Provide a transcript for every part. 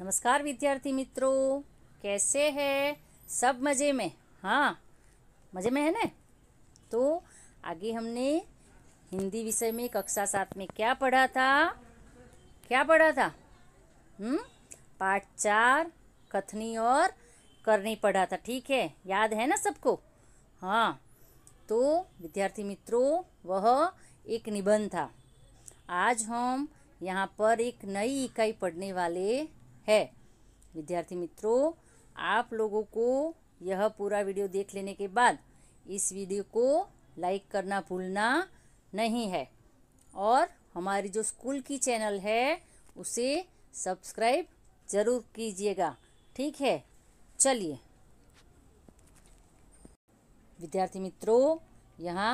नमस्कार विद्यार्थी मित्रों कैसे हैं सब मज़े में हाँ मज़े में है ना तो आगे हमने हिंदी विषय में कक्षा सात में क्या पढ़ा था क्या पढ़ा था हम्म पाठ चार कथनी और करनी पढ़ा था ठीक है याद है ना सबको हाँ तो विद्यार्थी मित्रों वह एक निबंध था आज हम यहाँ पर एक नई इकाई पढ़ने वाले है विद्यार्थी मित्रों आप लोगों को यह पूरा वीडियो देख लेने के बाद इस वीडियो को लाइक करना भूलना नहीं है और हमारी जो स्कूल की चैनल है उसे सब्सक्राइब ज़रूर कीजिएगा ठीक है चलिए विद्यार्थी मित्रों यहाँ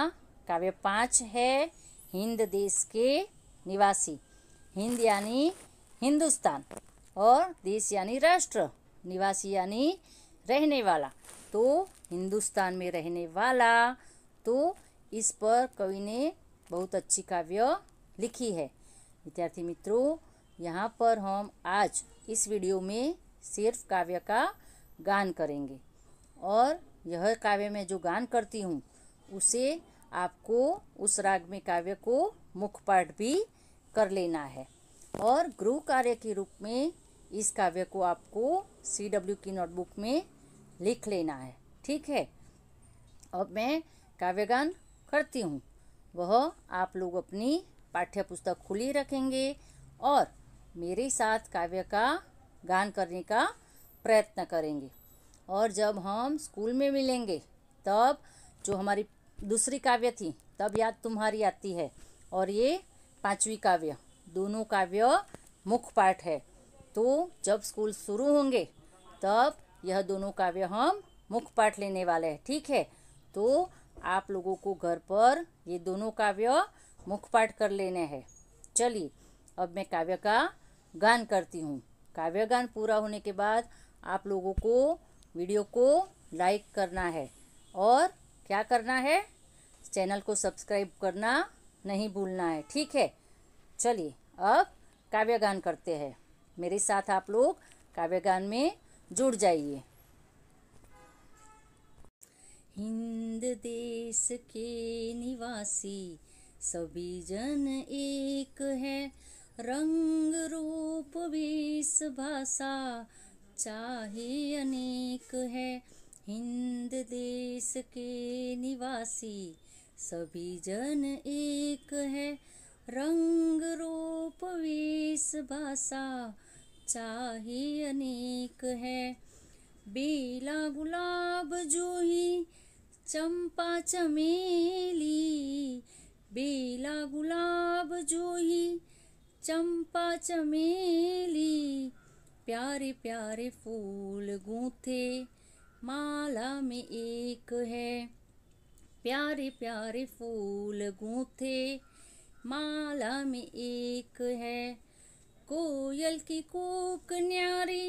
काव्य पाँच है हिंद देश के निवासी हिंद यानी हिंदुस्तान और देश यानी राष्ट्र निवासी यानी रहने वाला तो हिंदुस्तान में रहने वाला तो इस पर कवि ने बहुत अच्छी काव्य लिखी है विद्यार्थी मित्रों यहाँ पर हम आज इस वीडियो में सिर्फ काव्य का गान करेंगे और यह काव्य में जो गान करती हूँ उसे आपको उस राग में काव्य को मुखपाठ भी कर लेना है और गृह कार्य के रूप में इस काव्य को आपको सी डब्ल्यू की नोटबुक में लिख लेना है ठीक है अब मैं काव्यगान करती हूँ वह आप लोग अपनी पाठ्य पुस्तक खुली रखेंगे और मेरे साथ काव्य का गान करने का प्रयत्न करेंगे और जब हम स्कूल में मिलेंगे तब जो हमारी दूसरी काव्य थी तब याद तुम्हारी आती है और ये पांचवी काव्य दोनों काव्य मुख्य पाठ है तो जब स्कूल शुरू होंगे तब यह दोनों काव्य हम मुख पाठ लेने वाले हैं ठीक है तो आप लोगों को घर पर ये दोनों काव्य मुख पाठ कर लेने हैं चलिए अब मैं काव्य का गान करती हूँ काव्य गान पूरा होने के बाद आप लोगों को वीडियो को लाइक करना है और क्या करना है चैनल को सब्सक्राइब करना नहीं भूलना है ठीक है चलिए अब काव्य गान करते हैं मेरे साथ आप लोग काव्यगान में जुड़ जाइए हिंद देश के निवासी सभी जन एक है रंग रूप विष भाषा चाहे अनेक है हिंद देश के निवासी सभी जन एक है रंग रूप वेश भाषा चाहे अनेक है बेला गुलाब जूही चंपा चमेली बेला गुलाब जूही चंपा चमेली प्यारे प्यारे फूल गूंथे माला में एक है प्यारे प्यारे फूल गूंथे माला में एक है कोयल की कूक न्यारी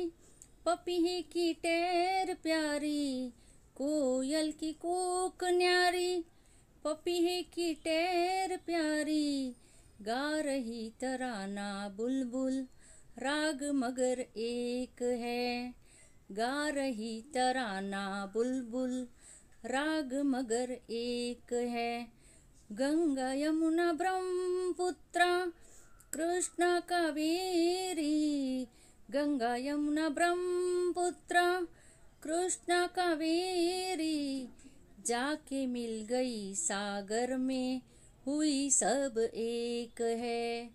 पपीहे की टैर प्यारी कोयल की कूक न्यारी पपीहे की टैर प्यारी गा रही तराना बुलबुल राग मगर एक है गा रही तराना बुलबुल राग मगर एक है यमुना कृष्ण यमुना ब्रह्मपुत्र कृष्ण कावेरी जाके मिल गई सागर में हुई सब एक है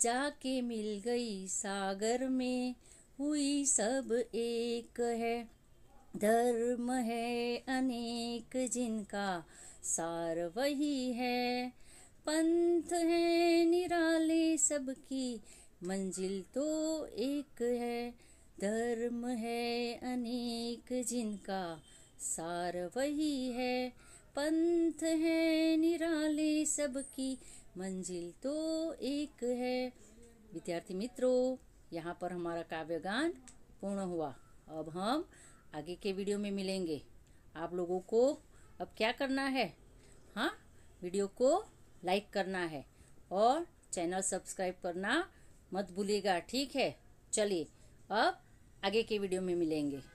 जाके मिल गई सागर में हुई सब एक है धर्म है अनेक जिनका सार वही है पंथ है निराले सबकी मंजिल तो एक है धर्म है अनेक जिनका सार वही है पंथ है निराले सबकी मंजिल तो एक है विद्यार्थी मित्रों यहाँ पर हमारा काव्यगान पूर्ण हुआ अब हम आगे के वीडियो में मिलेंगे आप लोगों को अब क्या करना है हाँ वीडियो को लाइक करना है और चैनल सब्सक्राइब करना मत भूलिएगा ठीक है चलिए अब आगे के वीडियो में मिलेंगे